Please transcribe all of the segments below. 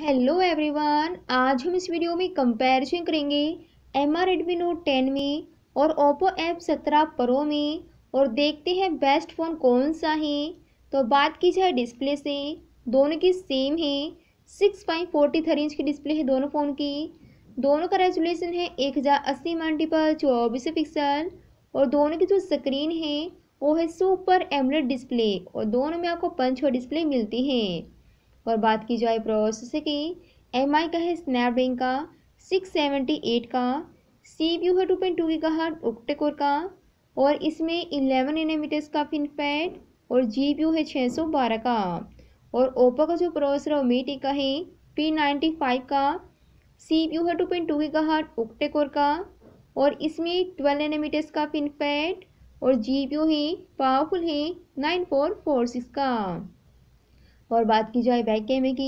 hello everyone आज हम इस वीडियो में कंपैरिजन करेंगे M R Redmi Note ten में और ओप्पो एफ सत्रह प्रो में और देखते हैं बेस्ट फ़ोन कौन सा है तो बात की जाए डिस्प्ले से दोनों की सेम है six point forty three inch की डिस्प्ले है दोनों फ़ोन की दोनों का रेजुलेशन है एक हज़ार अस्सी मल्टीपल चौबीस पिक्सल और दोनों की जो स्क्रीन है वो है सुपर एमलेट डिस्प्ले और दोनों में आपको पंच और डिस्प्ले मिलती हैं और बात की जाए प्रोसेस की एम आई का है स्नैपड्रैगन का सिक्स सेवेंटी एट का सी पी यू है टू पॉइंट टू का हर ओक्टेकोर का और इसमें इलेवन एनएमीटर्स का फिनफैट और जी पी यू है छः सौ बारह का और ओप्पो का जो प्रोसेसर है मीटी का है पी नाइन्टी फाइव का सी पी यू है टू पॉइंट टू का हर ओक्टेकोर का और इसमें ट्वेल्व एनएमीटर्स का फिनफैट और जी पी यू है पावरफुल है नाइन फोर फोर सिक्स का और बात की जाए बैक कैमरे की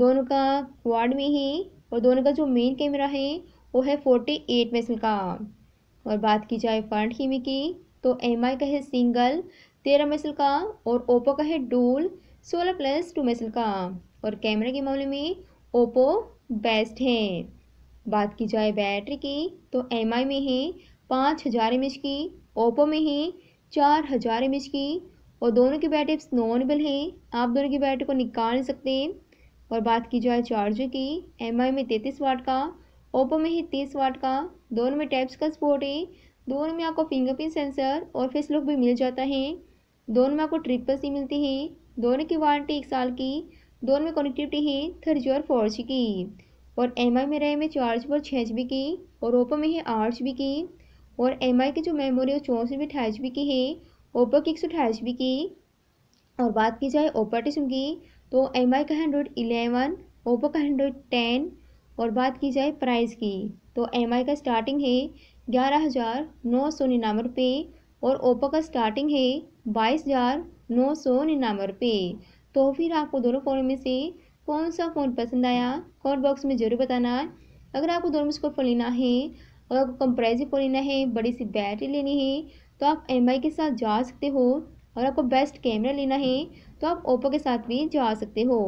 दोनों का क्वाड में ही और दोनों का जो मेन कैमरा है वो है फोर्टी एट मेगा का और बात की जाए फ्रंट कैमरे की तो एम का है सिंगल तेरह मेसल का और ओप्पो का है डूल सोलह प्लस टू मेसल का और कैमरे के मामले में ओप्पो बेस्ट है बात की जाए बैटरी की तो एम में है पाँच हज़ार एम की ओप्पो में है चार हज़ार एम की और दोनों के बैटरी इप्स नॉनेबल हैं आप दोनों की बैटरी को निकाल नहीं सकते हैं और बात की जाए चार्जर की एम में तैंतीस वाट का ओप्पो में ही तीस वाट का दोनों में टैप्स का सपोर्ट है दोनों में आपको फिंगरप्रिंट सेंसर और फेस लुक भी मिल जाता है दोनों में आपको ट्रिपल सी मिलती है दोनों की वारंटी एक साल की दोनों में कनेक्टिविटी है थ्री जी और फोर जी की और एम आई में रैम है चार जी और छः जी की और ओप्पो में है आठ जी की और एम आई की जो मेमोरी है वो चौंसठ जी अठाईस जी की है ओप्पो की एक सौ अठाईस बी की और बात की जाए ऑपरेटिव की तो एम आई का हंड्रेड इलेवन ओप्पो का हंड्रेड टेन और बात की जाए प्राइस की तो एम आई का स्टार्टिंग है ग्यारह हज़ार नौ सौ निन्यानवे रुपये और ओप्पो का स्टार्टिंग है बाईस हज़ार नौ सौ निन्यानवे रुपये तो फिर आपको दोनों फ़ोन में से कौन सा फ़ोन पसंद आया कमेंट बॉक्स में ज़रूर बताना अगर आपको दोनों में से कोई फ़ोन लेना है और आपको कंप्रेसिव फ़ोन लेना है बड़ी सी बैटरी लेनी है तो आप एम के साथ जा सकते हो और आपको बेस्ट कैमरा लेना है तो आप ओप्पो के साथ भी जा सकते हो